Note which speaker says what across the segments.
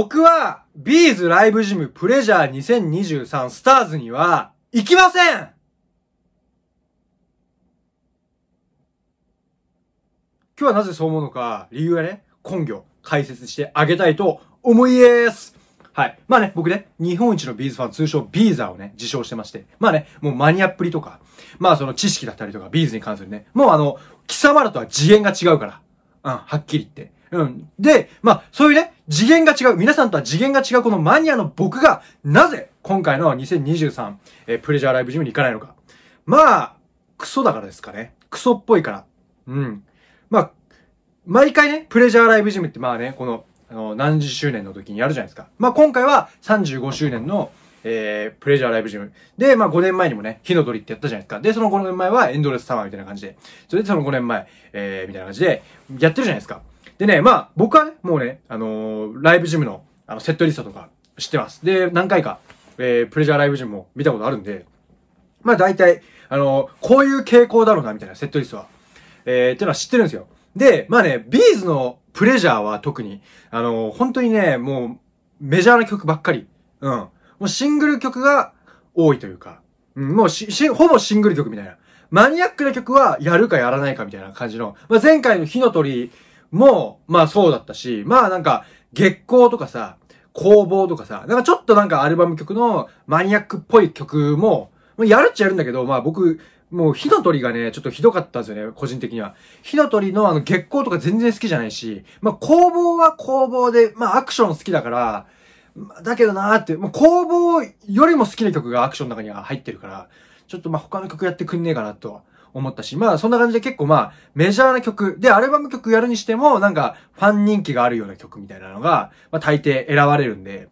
Speaker 1: 僕は、ビーズライブジムプレジャー2023スターズには、行きません今日はなぜそう思うのか、理由はね、根拠、解説してあげたいと思います。はい。まあね、僕ね、日本一のビーズファン、通称ビーザーをね、自称してまして、まあね、もうマニアっぷりとか、まあその知識だったりとか、ビーズに関するね、もうあの、貴様らとは次元が違うから、うん、はっきり言って。うん。で、まあ、そういうね、次元が違う、皆さんとは次元が違うこのマニアの僕が、なぜ、今回の2023、えー、プレジャーライブジムに行かないのか。まあ、クソだからですかね。クソっぽいから。うん。まあ、毎回ね、プレジャーライブジムってまあね、この、あの、何十周年の時にやるじゃないですか。まあ、今回は35周年の、えー、プレジャーライブジム。で、まあ5年前にもね、火の鳥ってやったじゃないですか。で、その5年前はエンドレスサマーみたいな感じで。それでその5年前、えー、みたいな感じで、やってるじゃないですか。でね、まあ、僕はね、もうね、あのー、ライブジムの、あの、セットリストとか知ってます。で、何回か、えー、プレジャーライブジムも見たことあるんで、まあ大体、あのー、こういう傾向だろうな、みたいなセットリストは。えー、っていうのは知ってるんですよ。で、まあね、ビーズのプレジャーは特に、あのー、本当にね、もう、メジャーな曲ばっかり。うん。もうシングル曲が多いというか、うん、もうし、し、ほぼシングル曲みたいな。マニアックな曲はやるかやらないかみたいな感じの。まあ、前回の火の鳥も、まあそうだったし、まあなんか、月光とかさ、工房とかさ、なんかちょっとなんかアルバム曲のマニアックっぽい曲も、やるっちゃやるんだけど、まあ僕、もう火の鳥がね、ちょっとひどかったんですよね、個人的には。火の鳥のあの月光とか全然好きじゃないし、まあ工房は工房で、まあアクション好きだから、だけどなーって、もう工房よりも好きな曲がアクションの中には入ってるから、ちょっとまあ他の曲やってくんねえかなと思ったし、まあそんな感じで結構まあメジャーな曲でアルバム曲やるにしてもなんかファン人気があるような曲みたいなのが、まあ大抵選ばれるんで。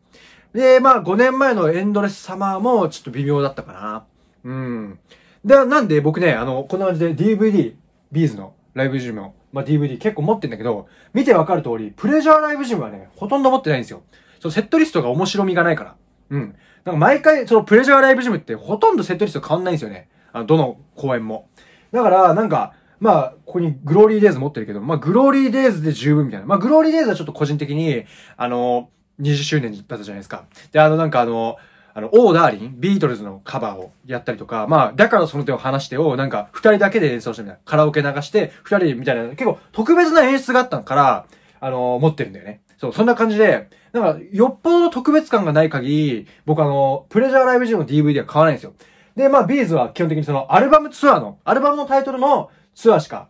Speaker 1: で、まあ5年前のエンドレスサマーもちょっと微妙だったかな。うん。で、なんで僕ね、あの、こんな感じで DVD、ビーズのライブジムを、まあ DVD 結構持ってんだけど、見てわかる通り、プレジャーライブジムはね、ほとんど持ってないんですよ。そのセットリストが面白みがないから。うん。なんか毎回、そのプレジャーライブジムってほとんどセットリスト変わんないんですよね。あの、どの公演も。だから、なんか、まあ、ここにグローリーデイズ持ってるけど、まあ、グローリーデイズで十分みたいな。まあ、グローリーデイズはちょっと個人的に、あの、20周年だったじゃないですか。で、あの、なんかあの、あの、オーダーリン、ビートルズのカバーをやったりとか、まあ、だからその手を離してを、なんか、二人だけで演奏してみたいな。カラオケ流して、二人みたいな、結構特別な演出があったから、あの、持ってるんだよね。そう、そんな感じで、なんか、よっぽど特別感がない限り、僕あの、プレジャーライブジムの DVD は買わないんですよ。で、まあ、ビーズは基本的にそのアルバムツアーの、アルバムのタイトルのツアーしか、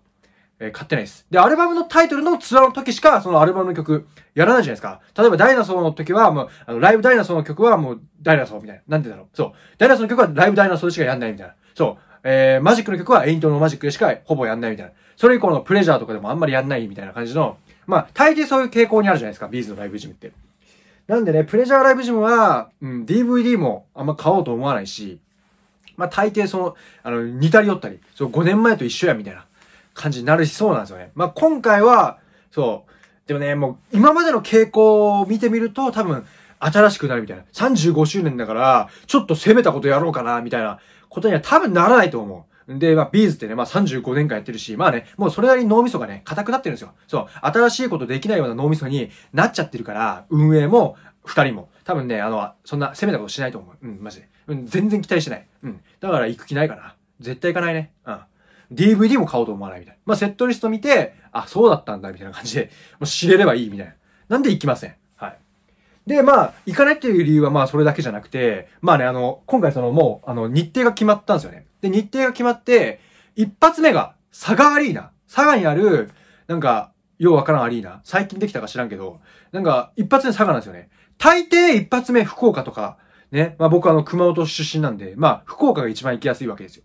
Speaker 1: えー、買ってないです。で、アルバムのタイトルのツアーの時しか、そのアルバムの曲、やらないじゃないですか。例えば、ダイナソーの時は、もう、あの、ライブダイナソーの曲はもう、ダイナソーみたいな。なんでだろう。そう。ダイナソーの曲はライブダイナソーでしかやんないみたいな。そう。えー、マジックの曲はエイントのマジックでしかほぼやんないみたいな。それ以降のプレジャーとかでもあんまりやんないみたいな感じの、まあ、大抵そういう傾向にあるじゃないですか、ビーズのライブジムって。なんでね、プレジャーライブジムは、うん、DVD もあんま買おうと思わないし、まあ大抵その、あの、似たり寄ったり、そう5年前と一緒やみたいな感じになるしそうなんですよね。まあ今回は、そう、でもね、もう今までの傾向を見てみると多分新しくなるみたいな。35周年だから、ちょっと攻めたことやろうかな、みたいなことには多分ならないと思う。で、まあ、ビーズってね、まあ、35年間やってるし、まあね、もうそれなりに脳みそがね、硬くなってるんですよ。そう、新しいことできないような脳みそになっちゃってるから、運営も、二人も。多分ね、あの、そんな攻めたことしないと思う。うん、マジで。うん、全然期待してない。うん。だから行く気ないかな。絶対行かないね。うん。DVD も買おうと思わないみたいな。まあ、セットリスト見て、あ、そうだったんだ、みたいな感じで、もう知れればいいみたいな。なんで行きません。はい。で、まあ、行かないっていう理由はまあ、それだけじゃなくて、まあね、あの、今回そのもう、あの、日程が決まったんですよね。で、日程が決まって、一発目が、佐賀アリーナ。佐賀にある、なんか、ようわからんアリーナ。最近できたか知らんけど、なんか、一発目佐賀なんですよね。大抵一発目福岡とか、ね。まあ僕はあの、熊本出身なんで、まあ、福岡が一番行きやすいわけですよ。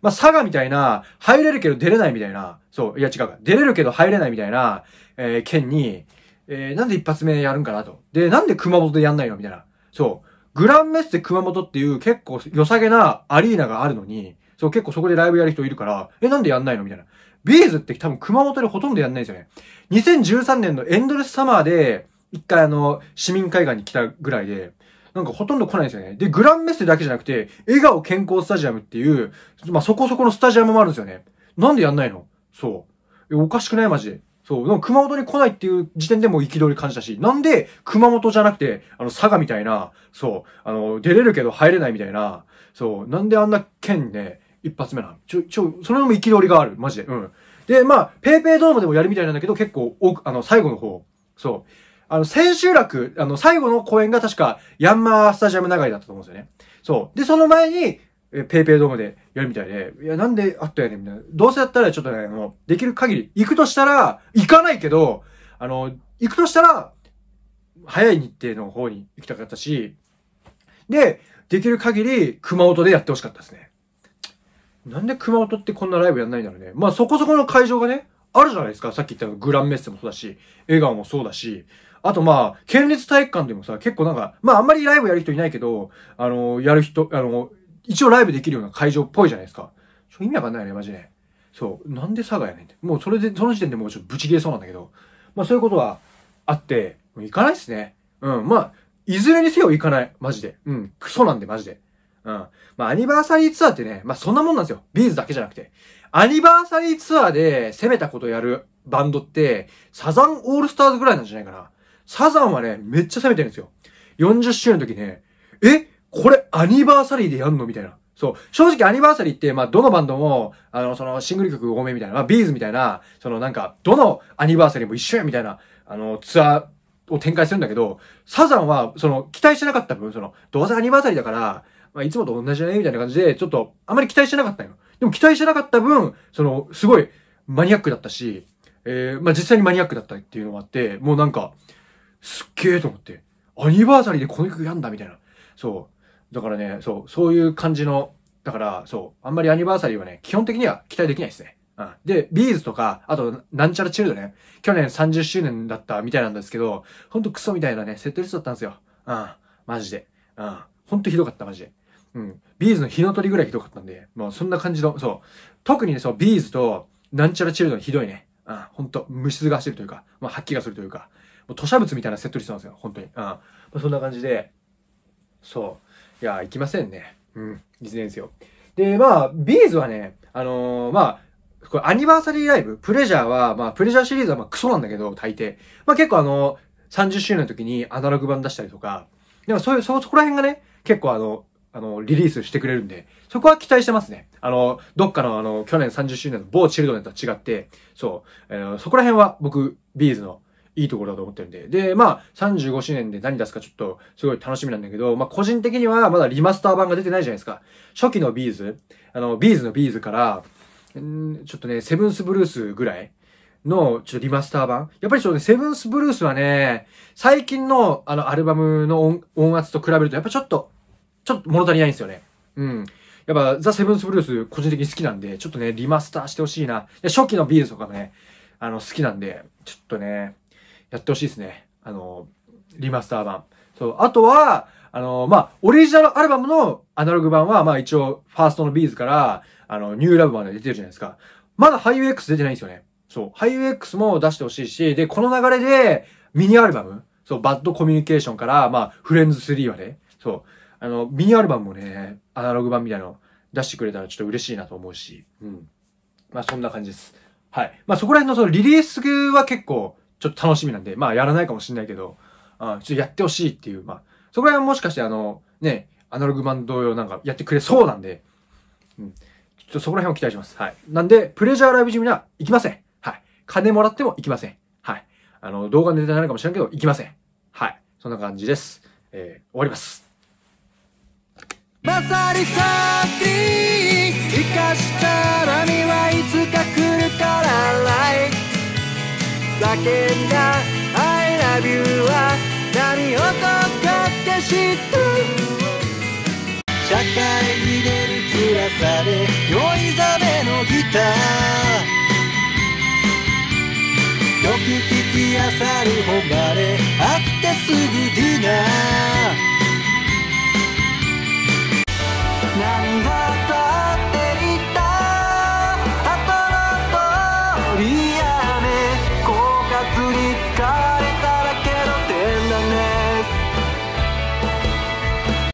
Speaker 1: まあ、佐賀みたいな、入れるけど出れないみたいな、そう、いや違うか、出れるけど入れないみたいな、えー、県に、えー、なんで一発目やるんかなと。で、なんで熊本でやんないのみたいな。そう。グランメッセ熊本っていう結構良さげなアリーナがあるのに、そう、結構そこでライブやる人いるから、え、なんでやんないのみたいな。ビーズって多分熊本でほとんどやんないんですよね。2013年のエンドレスサマーで、一回あの、市民海岸に来たぐらいで、なんかほとんど来ないんですよね。で、グランメッセだけじゃなくて、笑顔健康スタジアムっていう、まあ、そこそこのスタジアムもあるんですよね。なんでやんないのそう。おかしくないマジで。そう。でも熊本に来ないっていう時点でもう憤り感じたし、なんで熊本じゃなくて、あの、佐賀みたいな、そう、あの、出れるけど入れないみたいな、そう、なんであんな県ね、一発目なのちょ、ちょ、それも憤りがある、マジで。うん。で、まあ、ペイペイドームでもやるみたいなんだけど、結構、お、あの、最後の方、そう。あの、千秋楽、あの、最後の公演が確か、ヤンマースタジアム長いだったと思うんですよね。そう。で、その前に、え、ペイペイドームでやるみたいで、いや、なんであったよねみたいな。どうせやったらちょっとね、あの、できる限り、行くとしたら、行かないけど、あの、行くとしたら、早い日程の方に行きたかったし、で、できる限り、熊本でやってほしかったですね。なんで熊本ってこんなライブやんないんだろうね。まあそこそこの会場がね、あるじゃないですか。さっき言ったグランメッセもそうだし、笑顔もそうだし、あとまあ、県立体育館でもさ、結構なんか、まああんまりライブやる人いないけど、あの、やる人、あの、一応ライブできるような会場っぽいじゃないですか。ちょ、意味わかんないよね、マジで。そう。なんで佐賀やねんって。もうそれで、その時点でもうちょっとブチ切れそうなんだけど。まあそういうことはあって、行かないっすね。うん。まあ、いずれにせよ行かない。マジで。うん。クソなんで、マジで。うん。まあ、アニバーサリーツアーってね、まあそんなもんなんですよ。ビーズだけじゃなくて。アニバーサリーツアーで攻めたことやるバンドって、サザンオールスターズぐらいなんじゃないかな。サザンはね、めっちゃ冷めてるんですよ。40周年の時ね、えこれアニバーサリーでやんのみたいな。そう。正直アニバーサリーって、まあ、どのバンドも、あの、その、シングル曲多めみたいな、まあ、ビーズみたいな、その、なんか、どのアニバーサリーも一緒や、みたいな、あの、ツアーを展開するんだけど、サザンは、その、期待してなかった分、その、どうせアニバーサリーだから、まあ、いつもと同じだねみたいな感じで、ちょっと、あまり期待してなかったよ。でも、期待してなかった分、その、すごい、マニアックだったし、えー、まあ、実際にマニアックだったっていうのもあって、もうなんか、すっげえと思って。アニバーサリーでこの曲やんだみたいな。そう。だからね、そう、そういう感じの、だから、そう、あんまりアニバーサリーはね、基本的には期待できないですね。うん。で、ビーズとか、あと、なんちゃらチルドね、去年30周年だったみたいなんですけど、ほんとクソみたいなね、セットリストだったんですよ。うん。マジで。うん。ほんとひどかった、マジで。うん。ビーズの日の鳥ぐらいひどかったんで、もうそんな感じの、そう。特にね、そう、ビーズと、なんちゃらチルドひどいね。うん、ほんと、虫が走るというか、まあ、発揮がするというか、もう土砂物みたいなセットリストなんですよ、本当に。うん。まあ、そんな感じで、そう。いや、行きませんね。うん。実現ですよ。で、まあ、ビーズはね、あのー、まあ、これアニバーサリーライブ、プレジャーは、まあ、プレジャーシリーズはまあクソなんだけど、大抵。まあ結構あの、30周年の時にアナログ版出したりとか、でもそういう、そ、そこら辺がね、結構あの、あの、リリースしてくれるんで、そこは期待してますね。あの、どっかのあの、去年30周年の某チルドネとは違って、そう、えー、そこら辺は僕、ビーズのいいところだと思ってるんで。で、まあ、35周年で何出すかちょっと、すごい楽しみなんだけど、まあ、個人的にはまだリマスター版が出てないじゃないですか。初期のビーズ、あの、ビーズのビーズから、んちょっとね、セブンスブルースぐらいの、ちょっとリマスター版。やっぱりちょっとね、セブンスブルースはね、最近の、あの、アルバムの音音圧と比べると、やっぱちょっと、ちょっと物足りないんですよね。うん。やっぱ、ザ・セブンス・ブルース、個人的に好きなんで、ちょっとね、リマスターしてほしいな。初期のビーズとかもね、あの、好きなんで、ちょっとね、やってほしいですね。あの、リマスター版。そう。あとは、あの、まあ、オリジナルアルバムのアナログ版は、まあ、一応、ファーストのビーズから、あの、ニューラブまで出てるじゃないですか。まだハイウェイ X 出てないんですよね。そう。ハイウェイ X も出してほしいし、で、この流れで、ミニアルバム、そう、バッドコミュニケーションから、まあ、フレンズ3まで、そう。あの、ミニアルバムもね、アナログ版みたいなの出してくれたらちょっと嬉しいなと思うし、うん。まあ、そんな感じです。はい。まあ、そこら辺のそのリリースは結構、ちょっと楽しみなんで、まあやらないかもしんないけど、あちょっとやってほしいっていう、まあ、そこら辺もしかしてあの、ね、アナログ版同様なんかやってくれそうなんで、うん、ちょっとそこら辺を期待します。はい。なんで、プレジャーライブジムには行きません。はい。金もらっても行きません。はい。あの、動画のネタになるかもしれんけど、行きません。はい。そんな感じです。えー、終わります。まさりさっき、生かしたらにはいつか来るから来叫んだ I love you は波音がって知った社会に出る辛さで酔い覚めのギターよく聞きあさる誉れ